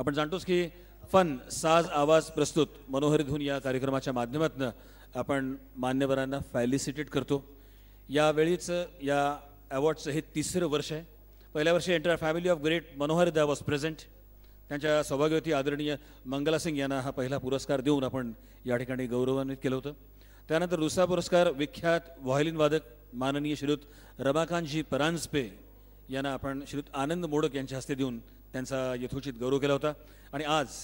आपण जाणतोच की फन साज आवाज प्रस्तुत मनोहर धून या कार्यक्रमाच्या माध्यमातून आपण मान्यवरांना फॅलिसिटेट करतो यावेळीच या अवॉर्डचं हे तिसरं वर्ष आहे पहिल्या वर्षी enter family of great Manohar da was present त्यांच्या सौभाग्यवती आदरणीय मंगला सिंग यांना हा पहिला पुरस्कार देऊन आपण या ठिकाणी गौरवान्वित केलं होतं त्यानंतर दुसरा पुरस्कार विख्यात व्हायलिन वादक माननीय श्रीयुत रमाकांतजी परांजपे यांना आपण श्रीयुत आनंद मोडक यांच्या हस्ते देऊन त्यांचा यथोचित गौरव केला होता आणि आज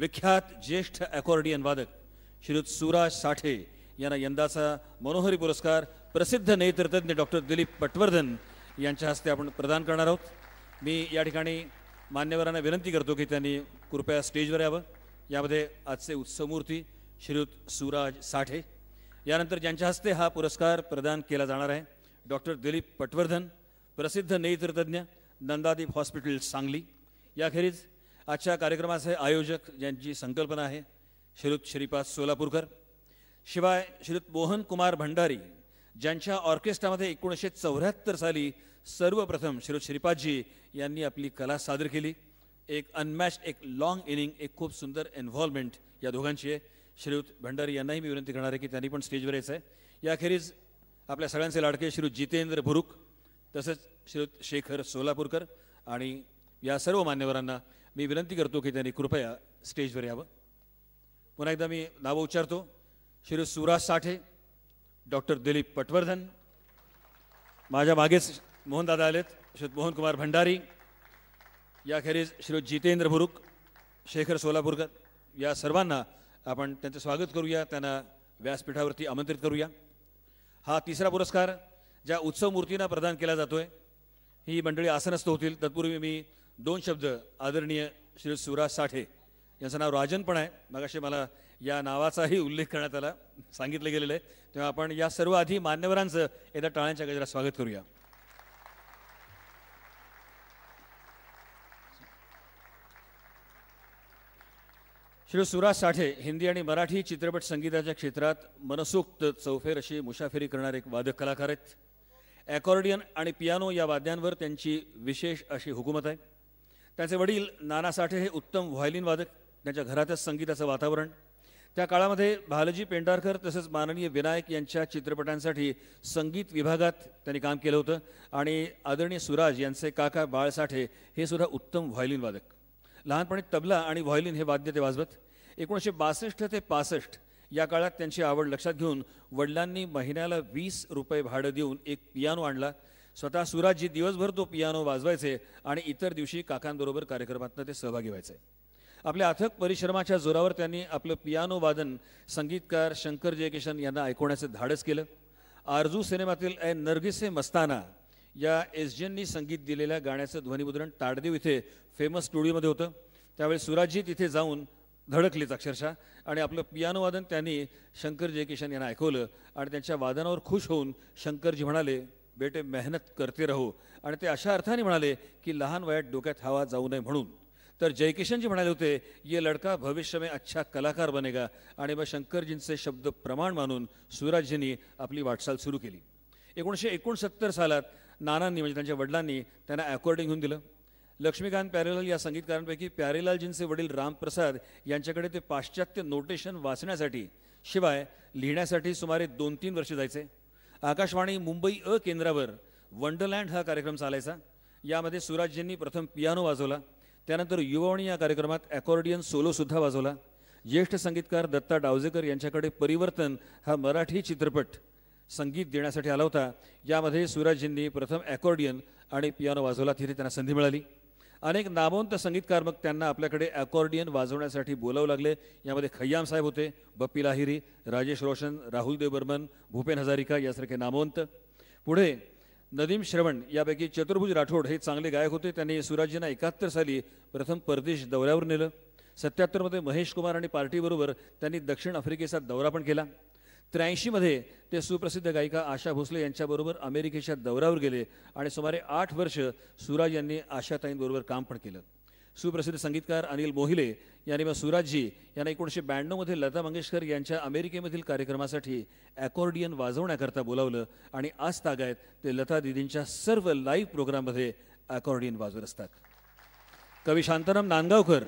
विख्यात ज्येष्ठ अकॉर्डियन वादक श्रीयुत सुराज साठे यांना यंदाचा मनोहरी पुरस्कार प्रसिद्ध नेतृत्वज्ञ डॉक्टर दिलीप पटवर्धन यांच्या हस्ते आपण प्रदान करणार आहोत मी या ठिकाणी मान्यवरांना विनंती करतो की त्यांनी कृपया स्टेजवर यावं यामध्ये आजचे उत्सवमूर्ती श्रीयुत सुराज साठे यानंतर ज्यांच्या हस्ते हा पुरस्कार प्रदान केला जाणार आहे डॉक्टर दिलीप पटवर्धन प्रसिद्ध नेतृत्वज्ञ नंदादीप हॉस्पिटल सांगली याखेरीज आजच्या कार्यक्रमाचे आयोजक ज्यांची संकल्पना आहे श्रीयुत श्रीपाद सोलापूरकर शिवाय श्रीयुत मोहन कुमार भंडारी ज्यांच्या ऑर्केस्ट्रामध्ये एकोणीसशे चौऱ्याहत्तर साली सर्वप्रथम श्रीयुत श्रीपादजी यांनी आपली कला सादर केली एक अनमॅच्ड एक लाँग इनिंग एक खूप सुंदर इन्व्हॉल्वमेंट या दोघांची आहे श्रीयुत भंडारी यांनाही मी विनंती करणार आहे की त्यांनी पण स्टेजवर यायचं आहे याखेरीज आपल्या सगळ्यांचे लाडके श्री जितेंद्र भुरुक तसंच श्री शेखर सोलापूरकर आणि या सर्व मान्यवरांना मी विनंती करतो की त्यांनी कृपया स्टेजवर यावं पुन्हा एकदा मी नावं उच्चारतो श्री सुराज साठे डॉक्टर दिलीप पटवर्धन माझ्या मागेच मोहनदादा आलेत श्री मोहनकुमार भंडारी याखेरीज श्री जितेंद्र भुरुक शेखर सोलापूरकर या सर्वांना आपण त्यांचं स्वागत करूया त्यांना व्यासपीठावरती आमंत्रित करूया हा तिसरा पुरस्कार ज्या उत्सव मूर्तींना प्रदान केला जातोय ही मंडळी आसनस्थ होतील तत्पूर्वी मी दोन शब्द आदरणीय श्री सुराज साठे यांचं नाव राजन पण आहे मगाशी मला या नावाचाही उल्लेख करण्यात आला सांगितलं गेलेलं आहे तेव्हा आपण या सर्व आधी मान्यवरांचं एकदा टाळ्यांच्या गजरात स्वागत करूया श्री सुराज साठे हिंदी आणि मराठी चित्रपट संगीताच्या क्षेत्रात मनसोक्त चौफेर अशी मुसाफिरी करणारे एक वादक कलाकार आहेत ॲकॉर्डियन आणि पियानो या वाद्यांवर त्यांची विशेष अशी हुकूमत आहे त्याचे वडील नाना साठे हे उत्तम व्हायलिन वादक त्यांच्या घरातच संगीताचं वातावरण त्या काळामध्ये भालजी पेंडारकर तसंच माननीय विनायक यांच्या चित्रपटांसाठी संगीत विभागात त्यांनी काम केलं होतं आणि आदरणीय सुराज यांचे काका बाळसाठे हे सुद्धा उत्तम व्हायलिन वादक लहानपणी तबला आणि व्हायलिन हे वाद्य ते वाजवत एकोणीसशे बासष्ट ते पासष्ट या काळात त्यांची आवड लक्षात घेऊन वडिलांनी महिन्याला वीस रुपये भाडं देऊन एक पियानो आणला स्वतः सुराजी दिवसभर तो पियानो वाजवायचे आणि इतर दिवशी काकांबरोबर कार्यक्रमातनं ते सहभागी व्हायचे आपल्या अथक परिश्रमाच्या जोरावर त्यांनी आपलं पियानो वादन संगीतकार शंकर जयकिशन यांना ऐकवण्याचं धाडस केलं आरजू सिनेमातील ए नर्गिसे मस्ताना या जेननी संगीत दिलेल्या गाण्याचं ध्वनिमुद्रण ताडदेव इथे फेमस स्टुडिओमध्ये होतं त्यावेळी सुराजजी तिथे जाऊन धडकलीच अक्षरशः आणि आपलं पियानो वादन त्यांनी शंकर जयकिशन यांना ऐकवलं आणि त्यांच्या वादनावर खुश होऊन शंकरजी म्हणाले बेटे मेहनत करते राहू आणि ते अशा अर्थाने म्हणाले की लहान वयात डोक्यात हवा जाऊ नये म्हणून तर जयकिशनजी म्हणाले होते ये लडका भविष्य में अच्छा कलाकार बनेगा आणि मग शंकरजींचे शब्द प्रमाण मानून सुराजजींनी आपली वाटचाल सुरू केली एकोणीसशे एकोणसत्तर सालात नानांनी म्हणजे त्यांच्या वडिलांनी त्यांना अकॉर्डिंग होऊन दिलं लक्ष्मीकांत प्यारेलाल या संगीतकारांपैकी प्यारेलालजींचे वडील रामप्रसाद यांच्याकडे ते पाश्चात्य नोटेशन वाचण्यासाठी शिवाय लिहिण्यासाठी सुमारे दोन तीन वर्षे जायचे आकाशवाणी मुंबई अ केंद्रावर वंडरलँड हा कार्यक्रम चालायचा यामध्ये सुराजजींनी प्रथम पियानो वाजवला त्यानंतर युवावणी या कार्यक्रमात ॲकॉर्डियन सोलोसुद्धा वाजवला ज्येष्ठ संगीतकार दत्ता डावजेकर यांच्याकडे परिवर्तन हा मराठी चित्रपट संगीत देण्यासाठी आला होता यामध्ये सुराजजींनी प्रथम ॲकॉर्डियन आणि पियानो वाजवला तिथे त्यांना संधी मिळाली अनेक नामवंत संगीतकार मग त्यांना आपल्याकडे अकॉर्डियन वाजवण्यासाठी बोलावं लागले यामध्ये खय्याम साहेब होते बप्पी लाहिरी राजेश रोशन राहुल देव बर्मन भूपेन हजारिका यासारखे नामवंत पुढे नदीम श्रवण यापैकी चतुर्भुज राठोड हे चांगले गायक होते त्यांनी सुराजींना एकाहत्तर साली प्रथम परदेश दौऱ्यावर नेलं सत्याहत्तरमध्ये महेश कुमार आणि पार्टीबरोबर त्यांनी दक्षिण आफ्रिकेचा दौरा पण केला त्र्याऐंशीमध्ये ते सुप्रसिद्ध गायिका आशा भोसले यांच्याबरोबर अमेरिकेच्या दौऱ्यावर गेले आणि सुमारे आठ वर्ष सुराज यांनी आशाताईंबरोबर काम पण केलं सुप्रसिद्ध संगीतकार अनिल मोहिले यांनी मग सुराजजी यांना एकोणीसशे ब्याण्णवमध्ये लता मंगेशकर यांच्या अमेरिकेमधील कार्यक्रमासाठी ॲकॉर्डियन वाजवण्याकरता बोलावलं आणि आज तागायत ते लता दिदींच्या सर्व लाईव्ह प्रोग्राममध्ये ॲकॉर्डियन वाजवत असतात कवी शांताराम नांदगावकर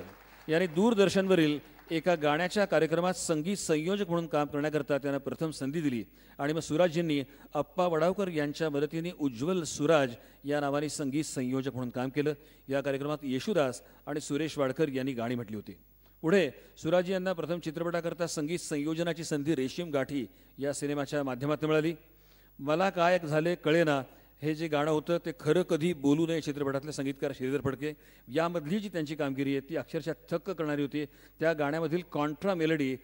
यांनी दूरदर्शनवरील एका गाण्याच्या कार्यक्रमात संगीत संयोजक म्हणून काम करण्याकरता त्यांना प्रथम संधी दिली आणि मग सुराजींनी अप्पा वडावकर यांच्या मदतीने उज्ज्वल सुराज या नावाने संगीत संयोजक म्हणून काम केलं या कार्यक्रमात येशुदास आणि सुरेश वाडकर यांनी गाणी म्हटली होती पुढे सुराजी यांना प्रथम चित्रपटाकरता संगीत संयोजनाची संधी रेशीम गाठी या सिनेमाच्या माध्यमातून मिळाली मला काय झाले कळेना हे जे गाणं होतं ते खरं कधी बोलू नये चित्रपटातले संगीतकार श्रीधर फडके यामधली जी त्यांची कामगिरी आहे ती अक्षरशः थक्क करणारी होती त्या गाण्यामधील कॉन्ट्रा मेलडी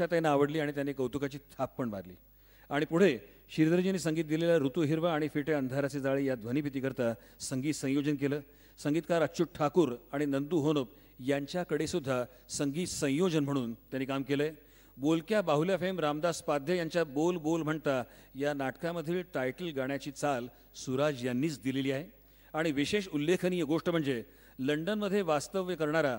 त्यांना आवडली आणि त्याने कौतुकाची थाप पण मारली आणि पुढे श्रीधरजींनी संगीत दिलेल्या ऋतू हिरवा आणि फिटे अंधाराचे जाळे या ध्वनिभीतीकरता संगीत संयोजन केलं संगीतकार अच्युत ठाकूर आणि नंदू होनोप यांच्याकडे सुद्धा संगीत संयोजन म्हणून त्यांनी काम केलं बोलक्या बाहुल्या फेम रामदास पाध्ये यांच्या बोल बोल म्हणता या नाटकामधील टायटल गाण्याची चाल सुराज यांनीच दिलेली आहे आणि विशेष उल्लेखनीय गोष्ट म्हणजे लंडनमध्ये वास्तव्य करणारा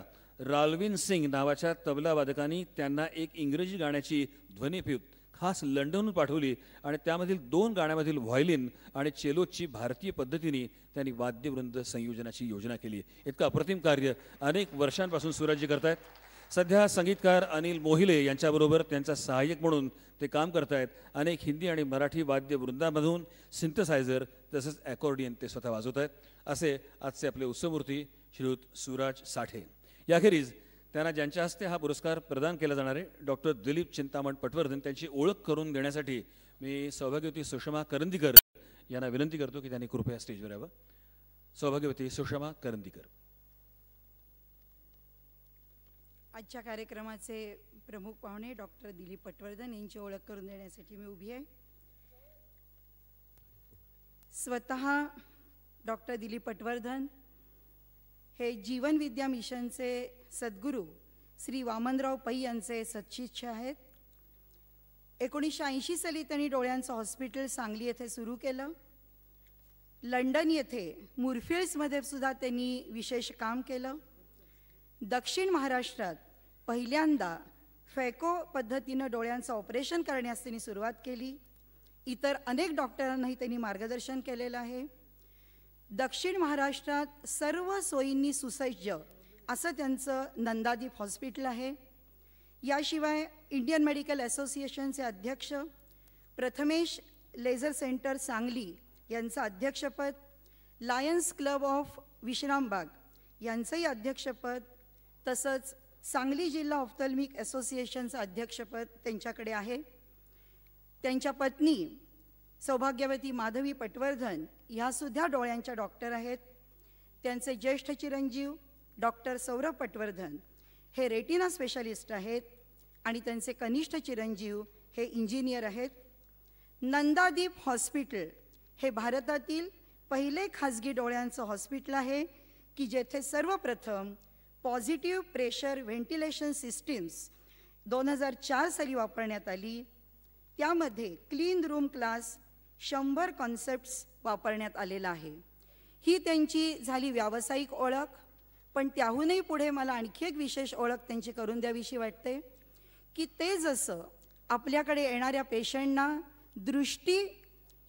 रालविन सिंग नावाच्या वादकांनी त्यांना एक इंग्रजी गाण्याची ध्वनीफीत खास लंडनहून पाठवली आणि त्यामधील दोन गाण्यामधील व्हायलिन आणि चेलोची भारतीय पद्धतीने त्यांनी वाद्यवृंद संयोजनाची योजना केली इतकं अप्रतिम कार्य अनेक वर्षांपासून सुराज्य करतायत सध्या संगीतकार अनिल मोहिले यांच्याबरोबर त्यांचा सहाय्यक म्हणून ते काम आहेत अनेक हिंदी आणि मराठी वाद्य वृंदामधून सिंथसायझर तसंच ॲकॉर्डियन ते स्वतः वाजवत आहेत असे आजचे आपले उत्सवमूर्ती श्रीयुत सुराज साठे याखेरीज त्यांना ज्यांच्या हस्ते हा पुरस्कार प्रदान केला जाणारे डॉक्टर दिलीप चिंतामण पटवर्धन त्यांची ओळख करून देण्यासाठी मी सौभाग्यवती सुषमा करंदीकर यांना विनंती करतो की त्यांनी कृपया स्टेजवर यावं सौभाग्यवती सुषमा करंदीकर आजच्या कार्यक्रमाचे प्रमुख पाहुणे डॉक्टर दिलीप पटवर्धन यांची ओळख करून देण्यासाठी मी उभी आहे स्वतः डॉक्टर दिलीप पटवर्धन हे जीवन विद्या मिशनचे सद्गुरू श्री वामनराव पै यांचे सदशिष्य आहेत एकोणीसशे ऐंशी साली त्यांनी डोळ्यांचं हॉस्पिटल सांगली येथे सुरू केलं लंडन येथे मुरफिल्ड्समध्ये सुद्धा त्यांनी विशेष काम केलं दक्षिण महाराष्ट्रात पहिल्यांदा फेको पद्धतीनं डोळ्यांचं ऑपरेशन करण्यास त्यांनी सुरुवात केली इतर अनेक डॉक्टरांनाही त्यांनी मार्गदर्शन केलेलं आहे दक्षिण महाराष्ट्रात सर्व सोयींनी सुसज्ज असं त्यांचं नंदादीप हॉस्पिटल आहे याशिवाय इंडियन मेडिकल असोसिएशनचे अध्यक्ष प्रथमेश लेझर सेंटर सांगली यांचं अध्यक्षपद लायन्स क्लब ऑफ विश्रामबाग यांचंही अध्यक्षपद तसंच सांगली जिल्हा ऑप्थल्मिक असोसिएशनचं अध्यक्षपद त्यांच्याकडे आहे त्यांच्या पत्नी सौभाग्यवती माधवी पटवर्धन ह्यासुद्धा डोळ्यांच्या डॉक्टर आहेत त्यांचे ज्येष्ठ चिरंजीव डॉक्टर सौरभ पटवर्धन हे रेटिना स्पेशालिस्ट आहेत आणि त्यांचे कनिष्ठ चिरंजीव हे इंजिनियर आहेत नंदादीप हॉस्पिटल हे भारतातील पहिले खाजगी डोळ्यांचं हॉस्पिटल आहे की जेथे सर्वप्रथम पॉझिटिव्ह प्रेशर व्हेंटिलेशन सिस्टीम्स दोन हजार चार साली वापरण्यात आली त्यामध्ये क्लीन रूम क्लास शंभर कॉन्सेप्ट्स वापरण्यात आलेला आहे ही त्यांची झाली व्यावसायिक ओळख पण त्याहूनही पुढे मला आणखी एक विशेष ओळख त्यांची करून द्याविषयी वाटते की ते जसं आपल्याकडे येणाऱ्या पेशंटना दृष्टी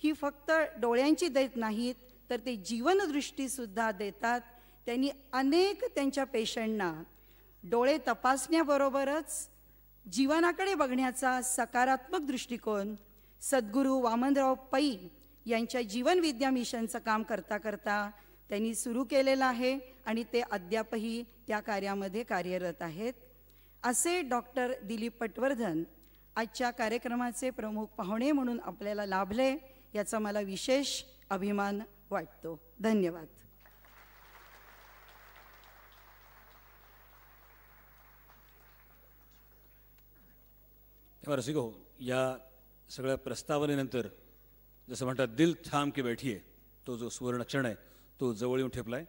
ही फक्त डोळ्यांची देत नाहीत तर ते जीवनदृष्टीसुद्धा देतात त्यांनी अनेक त्यांच्या पेशंटना डोळे तपासण्याबरोबरच जीवनाकडे बघण्याचा सकारात्मक दृष्टिकोन सद्गुरू वामनराव पै यांच्या जीवनविद्या मिशनचं काम करता करता त्यांनी सुरू केलेलं आहे आणि ते अद्यापही त्या कार्यामध्ये कार्यरत आहेत असे डॉक्टर दिलीप पटवर्धन आजच्या कार्यक्रमाचे प्रमुख पाहुणे म्हणून आपल्याला लाभले याचा मला विशेष अभिमान वाटतो धन्यवाद तेव्हा रसिको या सगळ्या प्रस्तावनेनंतर जसं म्हणतात दिल थांब की आहे तो जो सुवर्ण क्षण आहे तो जवळ येऊन ठेपला आहे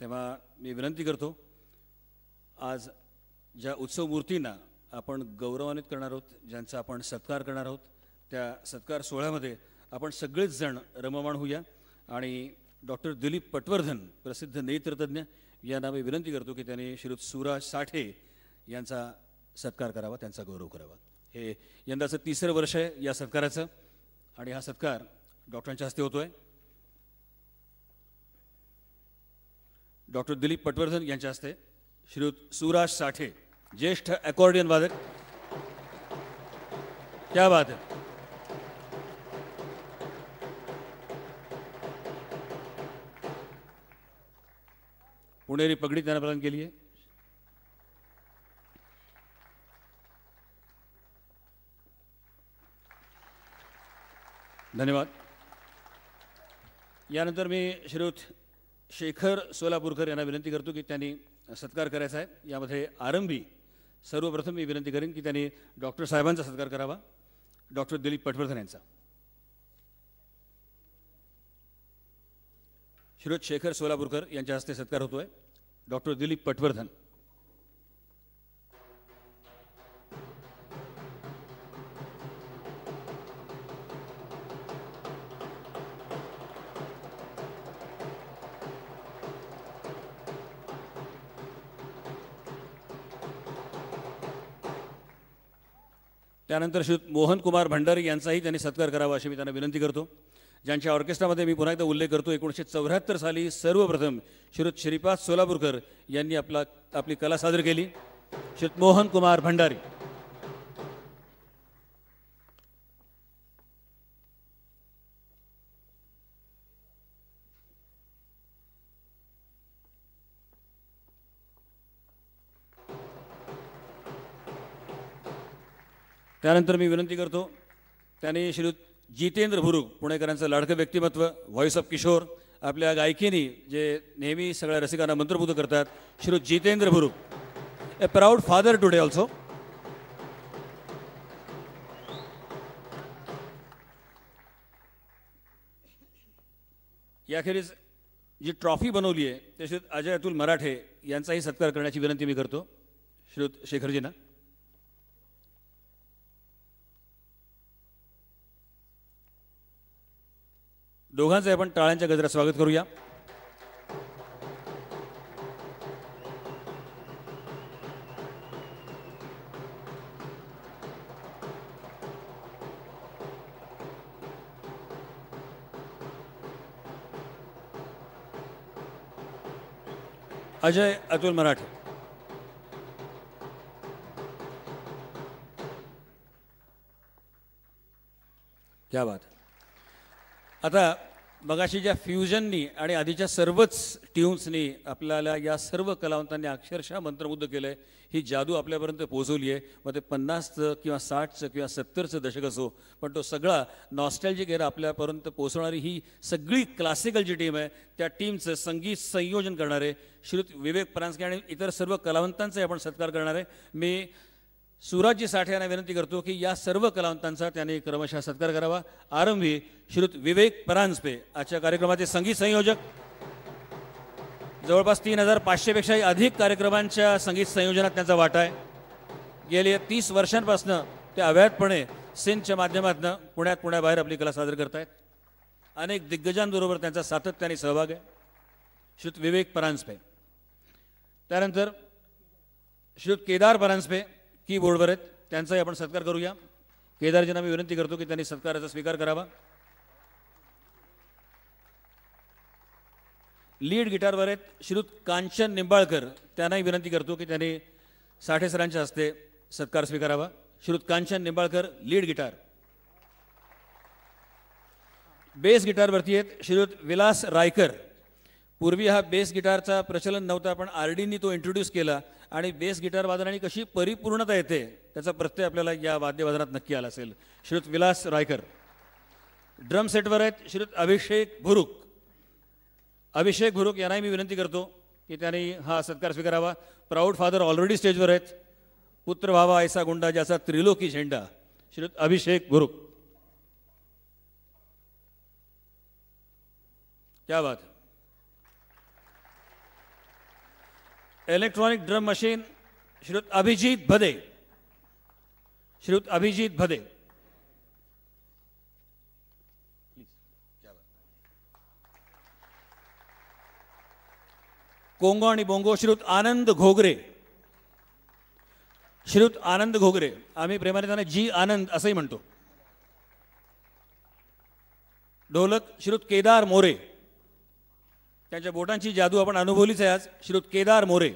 तेव्हा मी विनंती करतो आज ज्या उत्सव मूर्तींना आपण गौरवान्वित करणार आहोत ज्यांचा आपण सत्कार करणार आहोत त्या सत्कार सोहळ्यामध्ये आपण सगळेच जण रममाण होऊया आणि डॉक्टर दिलीप पटवर्धन प्रसिद्ध नेत्रतज्ञ यांना मी विनंती करतो की त्यांनी श्री सुराज साठे यांचा सत्कार करावा त्यांचा गौरव करावा हे यंदाचं तिसरं वर्ष आहे या सत्काराचं आणि हा सत्कार डॉक्टरांच्या हस्ते होतोय डॉक्टर दिलीप पटवर्धन यांच्या हस्ते श्री सुराज साठे ज्येष्ठ अकॉर्डियन वादक क्या बात है पुणेरी पगडी त्यांना प्रदान केली आहे धन्यवाद यानंतर मी श्रीयुत शेखर सोलापूरकर यांना विनंती करतो की त्यांनी सत्कार करायचा आहे यामध्ये आरंभी सर्वप्रथम मी विनंती करेन की त्यांनी डॉक्टर साहेबांचा सत्कार करावा डॉक्टर दिलीप पटवर्धन यांचा श्रीयुत शेखर सोलापूरकर यांच्या हस्ते सत्कार होतो आहे डॉक्टर दिलीप पटवर्धन त्यानंतर श्री मोहन कुमार भंडारी यांचाही त्यांनी सत्कार करावा अशी मी त्यांना विनंती करतो ज्यांच्या ऑर्केस्ट्रामध्ये मी पुन्हा एकदा उल्लेख करतो एकोणीसशे चौऱ्याहत्तर साली सर्वप्रथम श्रीत श्रीपाद सोलापूरकर यांनी आपला आपली कला सादर केली श्रीत मोहन कुमार भंडारी त्यानंतर मी विनंती करतो त्यांनी श्री जितेंद्र भुरुक पुणेकरांचं लाडकं व्यक्तिमत्व व्हॉइस ऑफ किशोर आपल्या गायकीनी जे नेहमी सगळ्या रसिकांना मंत्रबुद्ध करतात Shri Jitendra Bhuruk a proud father today also याखेरीज जी ट्रॉफी बनवली आहे ते श्री अजय अतुल मराठे यांचाही सत्कार करण्याची विनंती मी करतो श्री शेखरजींना दोघांचं आपण टाळ्यांच्या गजरात स्वागत करूया अजय अतुल मराठे क्या बात है आता मगाशीच्या फ्युजननी आणि आधीच्या सर्वच ट्यून्सनी आपल्याला या सर्व कलावंतांनी अक्षरशः मंत्रमुग्ध केलं आहे ही जादू आपल्यापर्यंत पोहोचवली आहे मग ते पन्नासचं किंवा साठचं किंवा सत्तरचं दशक असो पण तो सगळा नॉस्टॅल्जिक एरा आपल्यापर्यंत पोहोचवणारी ही सगळी क्लासिकल जी टीम आहे त्या टीमचं संगीत संयोजन करणारे श्रुत विवेक परांजके आणि इतर सर्व कलावंतांचाही आपण सत्कार करणार आहे मी सुराजी साठे यांना विनंती करतो की या सर्व कलावंतांचा त्याने क्रमशः सत्कार करावा आरंभी श्रुत विवेक परांजपे आजच्या कार्यक्रमाचे संगीत संयोजक जवळपास तीन हजार पाचशेपेक्षाही अधिक कार्यक्रमांच्या संगीत संयोजनात त्यांचा वाटा आहे गेल्या तीस वर्षांपासून ते अवैधपणे सिंचच्या माध्यमातून पुण्यात पुण्याबाहेर आपली कला सादर करतायत अनेक दिग्गजांबरोबर त्यांचा सातत्याने सहभाग आहे श्रुत विवेक परांजपे त्यानंतर श्रुत केदार परांजपे की बोर्डवर आहेत त्यांचाही आपण सत्कार करूया केदारजींना मी विनंती करतो की त्यांनी सत्काराचा स्वीकार करावा लीड गिटारवर आहेत श्रीत कांचन निंबाळकर त्यांनाही विनंती करतो की त्यांनी साठे सरांच्या हस्ते सत्कार स्वीकारावा श्रुत Kanchan Nimbalkar lead guitar bass गिटारवरती आहेत श्रीयुत विलास रायकर पूर्वी हा बेस गिटारचा प्रचलन नव्हता पण आरडीनी तो इंट्रोड्यूस केला आणि बेस गिटार वादनाने कशी परिपूर्णता येते त्याचा प्रत्यय आपल्याला या वाद्य वाद्यवादनात नक्की आला असेल श्रुत विलास रायकर ड्रम सेटवर आहेत श्रुत अभिषेक भुरुक अभिषेक भुरुक यांनाही मी विनंती करतो की त्यांनी हा सत्कार स्वीकारावा प्राऊड फादर ऑलरेडी स्टेजवर आहेत पुत्र व्हावा ऐसा गुंडा ज्याचा त्रिलोकी झेंडा श्रुत अभिषेक भुरुक क्या बात है electronic drum machine Shriyut Abhijit Bhade Shriyut Abhijit Bhade conga आणि बोंगो श्रीयुत आनंद घोगरे श्रीयुत आनंद घोगरे आम्ही प्रेमाने त्यांना जी आनंद असंही म्हणतो ढोलक श्रुत केदार मोरे त्यांच्या बोटांची जादू आपण अनुभवलीच आहे आज श्री केदार मोरे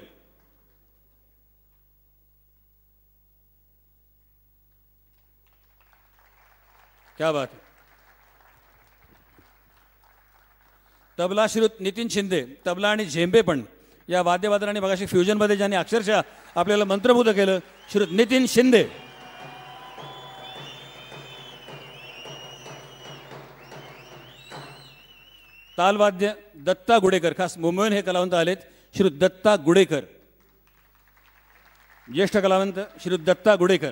क्या बात तबला श्रुत नितीन शिंदे तबला आणि झेंबे पण या आणि मगाशी फ्युजनमध्ये ज्यांनी अक्षरशः आपल्याला मंत्रमुग्ध केलं श्रुत नितीन शिंदे तालवाद्य दत्ता गुडेकर खास मुंबईहून हे कलावंत आलेत श्री दत्ता गुडेकर ज्येष्ठ कलावंत श्री दत्ता गुडेकर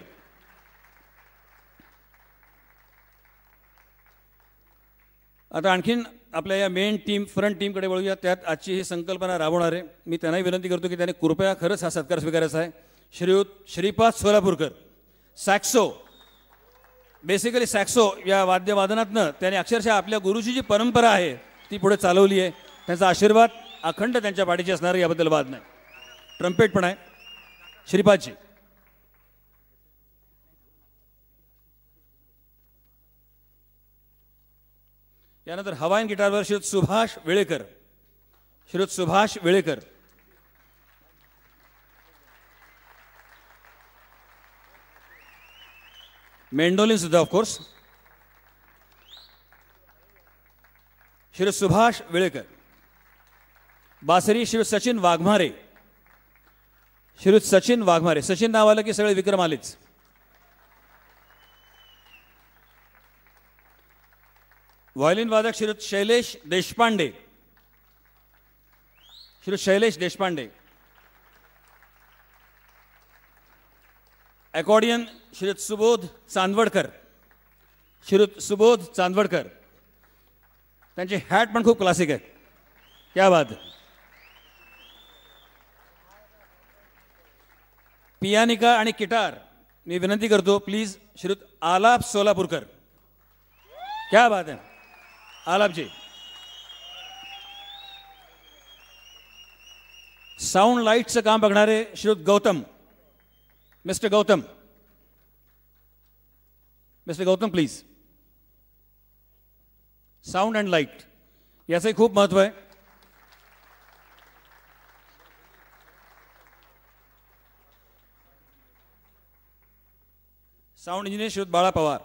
आता आणखीन आपल्या या मेन टीम फ्रंट टीमकडे वळूया त्यात आजची ही संकल्पना राबवणार आहे मी त्यांनाही विनंती करतो की त्याने कृपया खरंच हा सत्कार स्वीकारायचा आहे Shriyut Shripad Solapurkar sax basically sax या वाद्यवादनातनं त्याने अक्षरशः आपल्या गुरुची जी परंपरा आहे ती पुढे चालवली आहे त्यांचा आशीर्वाद अखंड त्यांच्या पाठीची असणार याबद्दल वाद नाही ट्रम्पेट पण आहे श्रीपादजी यानंतर हवाईन गिटारवर श्रीत सुभाष वेळेकर श्रीत सुभाष वेळेकर मेंडोलिन सुद्धा ऑफकोर्स श्री सुभाष वेळेकर बासरी श्री सचिन वाघमारे श्री सचिन वाघमारे सचिन नाव आलं की सगळे विक्रम आलेच व्हायोलिन वादक श्री शैलेश देशपांडे श्री शैलेश देशपांडे अकॉर्डियन श्री सुबोध चांदवडकर श्री सुबोध चांदवडकर त्यांची हॅट पण खूप क्लासिक आहे क्या बात पियानिका आणि किटार मी विनंती करतो प्लीज श्रीत आलाप सोलापूरकर क्या बात आहे आलापजी साऊंड लाईटचं काम बघणारे श्रुत Gautam mister Gautam mister Gautam please sound and light याचंही खूप महत्व आहे साऊंड इंजिनियर शोध बाळा पवार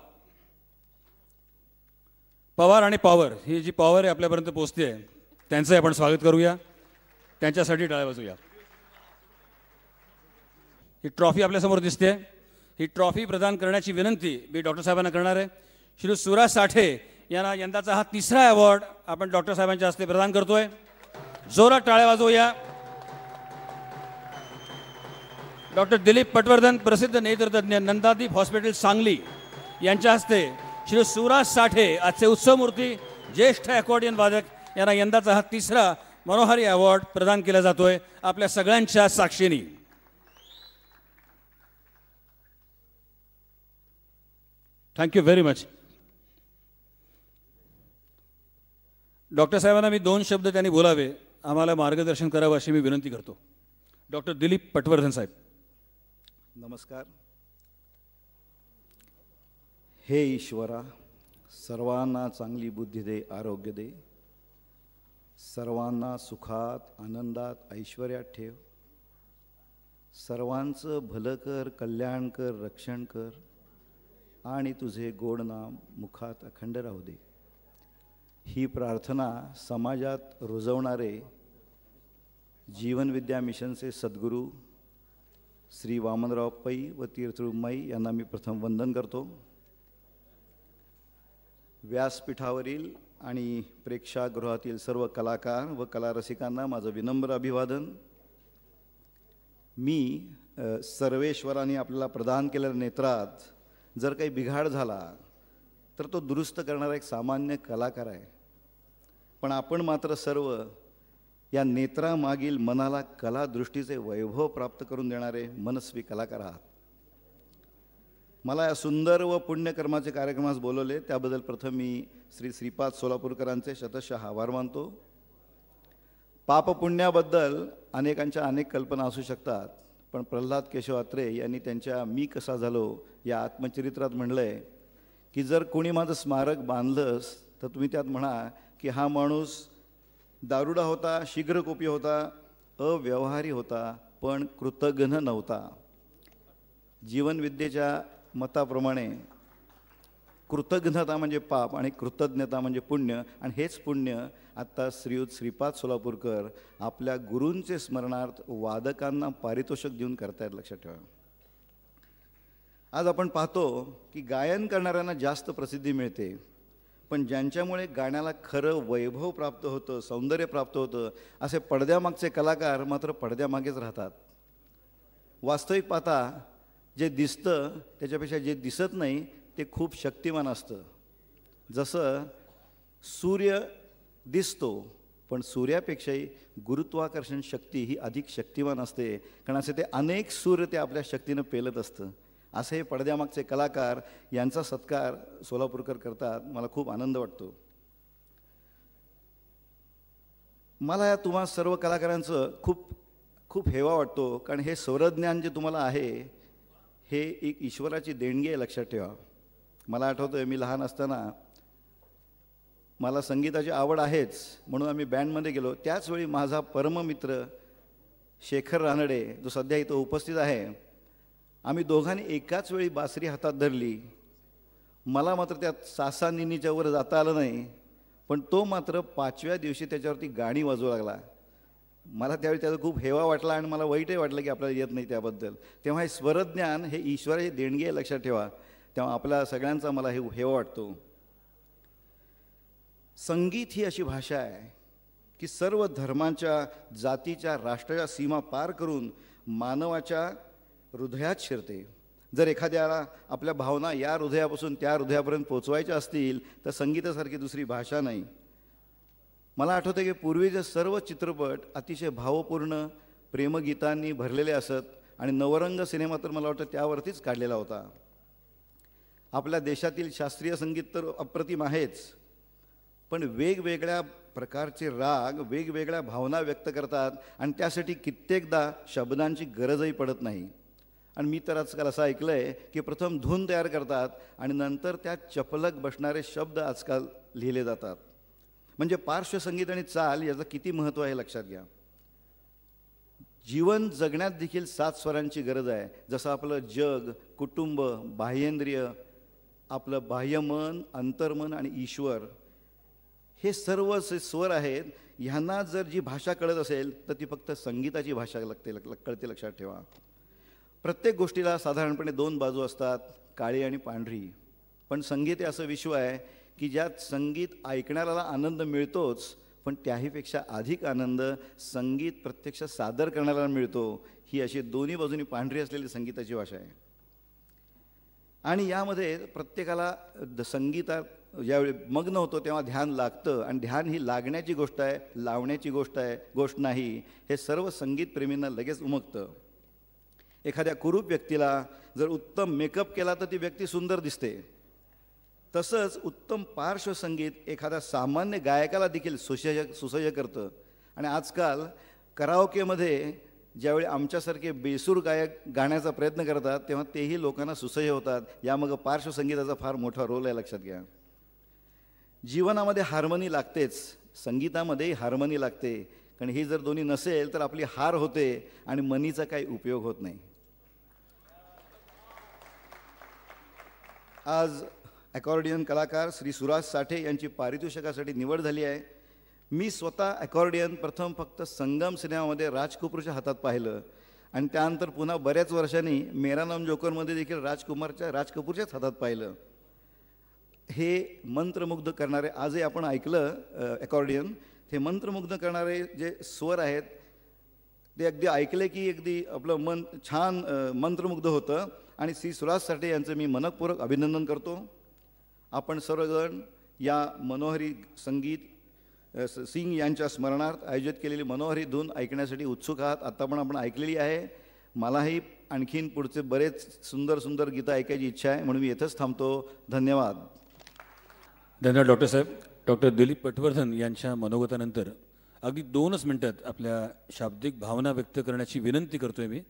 पवार आणि पॉवर ही जी पॉवर आहे आपल्यापर्यंत पोचते आहे त्यांचंही आपण स्वागत करूया त्यांच्यासाठी टाळ्या बसूया ही ट्रॉफी आपल्यासमोर दिसते ही ट्रॉफी प्रदान करण्याची विनंती मी डॉक्टर साहेबांना करणार आहे श्री सुराज साठे यांना यंदाचा हा तिसरा अवॉर्ड आपण डॉक्टर साहेबांच्या हस्ते प्रदान करतोय जोरात टाळ्या वाजवूया डॉक्टर दिलीप पटवर्धन प्रसिद्ध नेत्रतज्ञ नंदादीप हॉस्पिटल सांगली यांच्या हस्ते श्री सुराज साठे आजचे उत्सव मूर्ती ज्येष्ठ अकॉर्डियन वादक यांना यंदाचा हा तिसरा मनोहारी अवॉर्ड प्रदान केला जातोय आपल्या सगळ्यांच्या साक्षीनी थँक्यू व्हेरी मच डॉक्टर साहेबांना मी दोन शब्द त्यांनी बोलावे आम्हाला मार्गदर्शन करावं अशी मी विनंती करतो डॉक्टर दिलीप पटवर्धन साहेब नमस्कार हे ईश्वरा सर्वांना चांगली बुद्धी दे आरोग्य दे सर्वांना सुखात आनंदात ऐश्वर्यात ठेव सर्वांचं भलं कर कल्याण कर रक्षण कर आणि तुझे गोड नाम मुखात अखंड राहू दे ही प्रार्थना समाजात रुजवणारे जीवनविद्या मिशनचे सद्गुरू श्री वामनराव पै व तीर्थरुमाई यांना मी प्रथम वंदन करतो व्यासपीठावरील आणि प्रेक्षागृहातील सर्व कलाकार व रसिकांना माझं विनम्र अभिवादन मी सर्वेश्वराने आपल्याला प्रदान केलेल्या नेत्रात जर काही बिघाड झाला तर तो दुरुस्त करणारा एक सामान्य कलाकार आहे पण आपण मात्र सर्व या नेत्रामागील मनाला कलादृष्टीचे वैभव प्राप्त करून देणारे मनस्वी कलाकार आहात मला या सुंदर व पुण्यकर्माचे कार्यक्रमास बोलवले त्याबद्दल प्रथम मी श्री श्रीपाद सोलापूरकरांचे शतशः आभार मानतो पापपुण्याबद्दल अनेकांच्या अनेक कल्पना असू शकतात पण प्रल्हाद केशव अत्रे यांनी त्यांच्या मी कसा झालो या आत्मचरित्रात म्हणलं आहे की जर कोणी माझं स्मारक बांधलंस तर तुम्ही त्यात म्हणा की हा माणूस दारुडा होता शीघ्रकोपी होता अव्यवहारी होता पण कृतघ्न नव्हता जीवनविद्येच्या मताप्रमाणे कृतज्ञता म्हणजे पाप आणि कृतज्ञता म्हणजे पुण्य आणि हेच पुण्य आत्ता श्रीयुत श्रीपाद सोलापूरकर आपल्या गुरूंचे स्मरणार्थ वादकांना पारितोषिक देऊन करतायत लक्षात ठेवा आज आपण पाहतो की गायन करणाऱ्यांना जास्त प्रसिद्धी मिळते पण ज्यांच्यामुळे गाण्याला खरं वैभव प्राप्त होतं सौंदर्य प्राप्त होतं असे पडद्यामागचे कलाकार मात्र पडद्यामागेच राहतात वास्तविक पाहता जे दिसतं त्याच्यापेक्षा जे दिसत नाही ते खूप शक्तिमान असतं जसं सूर्य दिसतो पण सूर्यापेक्षाही गुरुत्वाकर्षण शक्ती ही अधिक शक्तिमान असते कारण असे ते अनेक सूर्य ते आपल्या शक्तीनं पेलत असतं असे पडद्यामागचे कलाकार यांचा सत्कार सोलापूरकर करतात मला खूप आनंद वाटतो मला या तुम्हा सर्व कलाकारांचं खूप खूप हेवा वाटतो कारण हे स्वरज्ञान जे तुम्हाला आहे हे एक ईश्वराची देणगी आहे लक्षात ठेवा मला आठवतं मी लहान असताना मला संगीताची आवड आहेच म्हणून आम्ही बँडमध्ये गेलो त्याचवेळी माझा परममित्र शेखर रानडे जो सध्या इथं उपस्थित आहे आम्ही दोघांनी एकाच वेळी बासरी हातात धरली मला मात्र त्यात सासा निनीच्या जाता आलं नाही पण तो मात्र पाचव्या दिवशी त्याच्यावरती गाणी वाजू लागला मला त्यावेळी त्याचा खूप हेवा वाटला आणि मला वाईटही वाटलं की आपल्याला येत नाही त्याबद्दल तेव्हा हे स्वरज्ञान हे ईश्वराची देणगी आहे लक्षात ठेवा तेव्हा आपल्या सगळ्यांचा मला हे हेवा वाटतो संगीत ही अशी भाषा आहे की सर्व धर्मांच्या जातीच्या राष्ट्राच्या सीमा पार करून मानवाच्या हृदयात शिरते जर एखाद्याला आपल्या भावना या हृदयापासून त्या हृदयापर्यंत पोचवायच्या असतील तर संगीतासारखी दुसरी भाषा नाही मला आठवतं की पूर्वीचे सर्व चित्रपट अतिशय भावपूर्ण प्रेमगीतांनी भरलेले असत आणि नवरंग सिनेमा तर मला वाटतं त्यावरतीच काढलेला होता आपल्या देशातील शास्त्रीय संगीत तर अप्रतिम आहेच पण वेगवेगळ्या प्रकारचे राग वेगवेगळ्या भावना व्यक्त करतात आणि त्यासाठी कित्येकदा शब्दांची गरजही पडत नाही आणि मी तर आजकाल असं ऐकलं आहे की प्रथम धून तयार करतात आणि नंतर त्या चपलक बसणारे शब्द आजकाल लिहिले जातात म्हणजे पार्श्वसंगीत आणि चाल याचं किती महत्त्व आहे लक्षात घ्या जीवन जगण्यात देखील सात स्वरांची गरज आहे जसं आपलं जग कुटुंब बाह्येंद्रिय आपलं बाह्यमन अंतर्मन आणि ईश्वर हे सर्व जे स्वर आहेत ह्यांना जर जी भाषा कळत असेल तर ती फक्त संगीताची भाषा लगते कळते लक्षात ठेवा प्रत्येक गोष्टीला साधारणपणे दोन बाजू असतात काळी आणि पांढरी पण संगीत हे असं विश्व आहे की ज्यात संगीत ऐकणाऱ्याला आनंद मिळतोच पण त्याहीपेक्षा अधिक आनंद संगीत प्रत्यक्ष सादर करणाऱ्याला मिळतो ही अशी दोन्ही बाजूनी पांढरी असलेली संगीताची भाषा आहे आणि यामध्ये प्रत्येकाला संगीतात ज्यावेळी मग्न होतो तेव्हा ध्यान लागतं आणि ध्यान ही लागण्याची गोष्ट आहे लावण्याची गोष्ट आहे गोष्ट नाही हे सर्व संगीतप्रेमींना लगेच उमगतं एखाद्या कुरूप व्यक्तीला जर उत्तम मेकअप केला तर ती व्यक्ती सुंदर दिसते तसंच उत्तम पार्श्वसंगीत एखाद्या सामान्य गायकाला देखील सुसज्य सुसह्य करतं आणि आजकाल कराओकेमध्ये ज्यावेळी आमच्यासारखे बेसूर गायक गाण्याचा प्रयत्न करतात तेव्हा तेही लोकांना सुसह्य होतात यामागं पार्श्वसंगीताचा फार मोठा रोल आहे लक्षात घ्या जीवनामध्ये हार्मनी लागतेच संगीतामध्येही हार्मनी लागते कारण ही जर दोन्ही नसेल तर आपली हार होते आणि मनीचा काही उपयोग होत नाही आज ॲकॉर्डियन कलाकार श्री सुराज साठे यांची पारितोषिकासाठी निवड झाली आहे मी स्वतः ॲकॉर्डियन प्रथम फक्त संगम सिनेमामध्ये राज कपूरच्या हातात पाहिलं आणि त्यानंतर पुन्हा बऱ्याच वर्षांनी मेरा नाम जोकरमध्ये देखील राजकुमारच्या राज कपूरच्याच हातात पाहिलं हे मंत्रमुग्ध करणारे आजही आपण ऐकलं ॲकॉर्डियन हे मंत्रमुग्ध करणारे जे स्वर आहेत ते अगदी ऐकले की अगदी आपलं मन छान मंत्रमुग्ध होतं आणि श्री सुराज साठे यांचं मी मनपूर्वक अभिनंदन करतो आपण सर्वजण या मनोहरी संगीत सिंग यांच्या स्मरणार्थ आयोजित केलेली मनोहरी धून ऐकण्यासाठी उत्सुक आहात आत्ता पण आपण ऐकलेली आहे मलाही आणखीन पुढचे बरेच सुंदर सुंदर गीतं ऐकायची इच्छा आहे म्हणून मी येथेच थांबतो धन्यवाद धन्यवाद डॉक्टर साहेब डॉक्टर दिलीप पटवर्धन यांच्या मनोगतानंतर अगदी दोनच मिनटात आपल्या शाब्दिक भावना व्यक्त करण्याची विनंती करतोय मी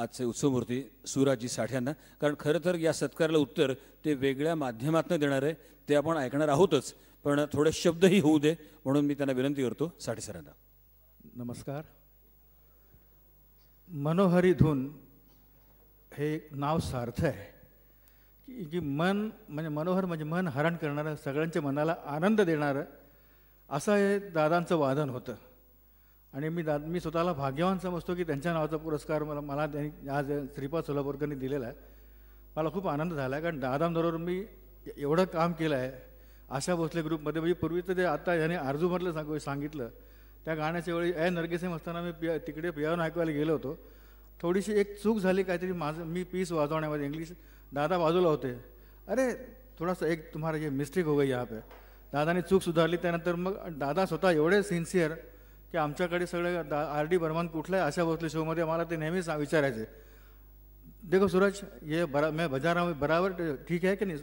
आजचे उत्सवमूर्ती सुराजी साठ्यांना कारण खरं तर या सत्काराला उत्तर ते वेगळ्या माध्यमातून देणार आहे ते आपण ऐकणार आहोतच पण थोडे शब्दही होऊ दे म्हणून मी त्यांना विनंती करतो साठे सरांना नमस्कार मनोहरी धून हे नाव सार्थ आहे की जी मन म्हणजे मनोहर म्हणजे मन हरण करणारं सगळ्यांच्या मनाला आनंद देणारं असं हे दादांचं वादन होतं आणि मी दा मी स्वतःला भाग्यवान समजतो की त्यांच्या नावाचा पुरस्कार मला मला त्यांनी आज श्रीपाद सोलापूरकरनी दिलेला आहे मला खूप आनंद झाला आहे कारण दादांबरोबर मी एवढं काम केलं आहे आशा भोसले ग्रुपमध्ये म्हणजे पूर्वीचं ते आता ह्याने आरजूमधलं सांग सांगितलं त्या गाण्याच्या वेळी ए नरगिसेम असताना मी पिया तिकडे पियावन ऐकवायला गेलो होतो थोडीशी एक चूक झाली काहीतरी माझं मी पीस वाजवण्यामध्ये इंग्लिश दादा बाजूला होते अरे थोडासा एक तुम्हाला जे मिस्टेक हो गई या पे दादाने चूक सुधारली त्यानंतर मग दादा स्वतः एवढे सिन्सिअर की आमच्याकडे सगळे आर डी बर्मन कुठलं आहे अशा भोसले शोमध्ये मला ते नेहमीच विचारायचे देखो सूरज ये बरा मैं बजा रहा बराबर ठीक है कि नहीं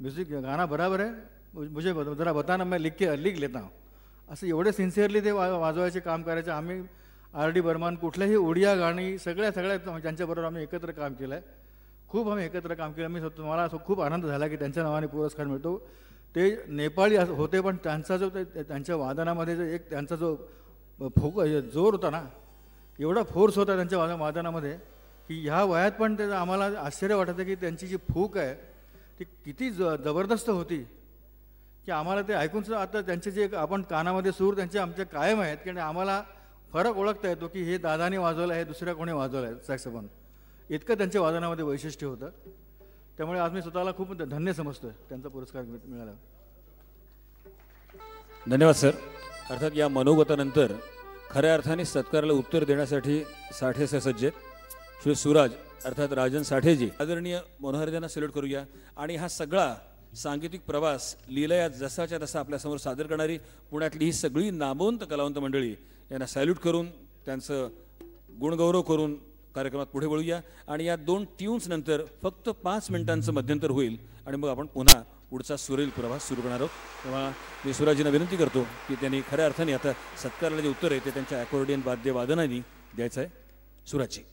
म्युझिक गाणं बराबर आहे मुझे जरा बताना मैं लिख के लिख लेता हूँ असं एवढे सिन्सिअरली ते वाजवायचे काम करायचे आम्ही आर डी बर्मन कुठल्याही ओडिया गाणी सगळ्या सगळ्या ज्यांच्याबरोबर आम्ही एकत्र काम केलं आहे खूप आम्ही एकत्र काम केलं मी तुम्हाला असं खूप आनंद झाला की त्यांच्या नावाने पुरस्कार मिळतो ते नेपाळी होते पण त्यांचा जो त्यांच्या वादनामध्ये जो एक त्यांचा जो फोक जोर होता ना एवढा फोर्स होता त्यांच्या वाद वादनामध्ये की ह्या वयात पण त्याचं आम्हाला आश्चर्य वाटायचं की त्यांची जी फूक आहे ती किती ज जबरदस्त होती की आम्हाला ते ऐकून सुद्धा आता त्यांचे जे आपण कानामध्ये सूर त्यांचे आमच्या कायम आहेत की आम्हाला फरक ओळखता येतो की हे दादाने वाजवलं आहे दुसऱ्या कोणी वाजवलं आहे सॅक्सोफोन इतकं त्यांच्या वादनामध्ये वैशिष्ट्य होतं त्यामुळे आज मी स्वतःला खूप धन्य समजतो आहे त्यांचा पुरस्कार मिळाला धन्यवाद सर अर्थात या मनोगतानंतर खऱ्या अर्थाने सत्काराला उत्तर देण्यासाठी साठे सज्ज आहेत श्री सुराज अर्थात राजन साठेजी आदरणीय मनोहरजांना सिलेक्ट करूया आणि हा सगळा सांगीतिक प्रवास या जसाच्या तसा आपल्यासमोर सादर करणारी पुण्यातली ही सगळी नामवंत कलावंत मंडळी यांना सॅल्यूट करून त्यांचं गुणगौरव करून कार्यक्रमात पुढे वळूया आणि या दोन ट्यून्स नंतर फक्त पाच मिनिटांचं मध्यंतर होईल आणि मग आपण पुन्हा पुढचा सुरेल प्रवास सुरू करणार आहोत तेव्हा मी सुराजींना विनंती करतो की त्यांनी खऱ्या अर्थाने आता सत्काराला जे उत्तर आहे ते त्यांच्या अकॉर्डियन वाद्यवादनाने द्यायचं आहे सुराजी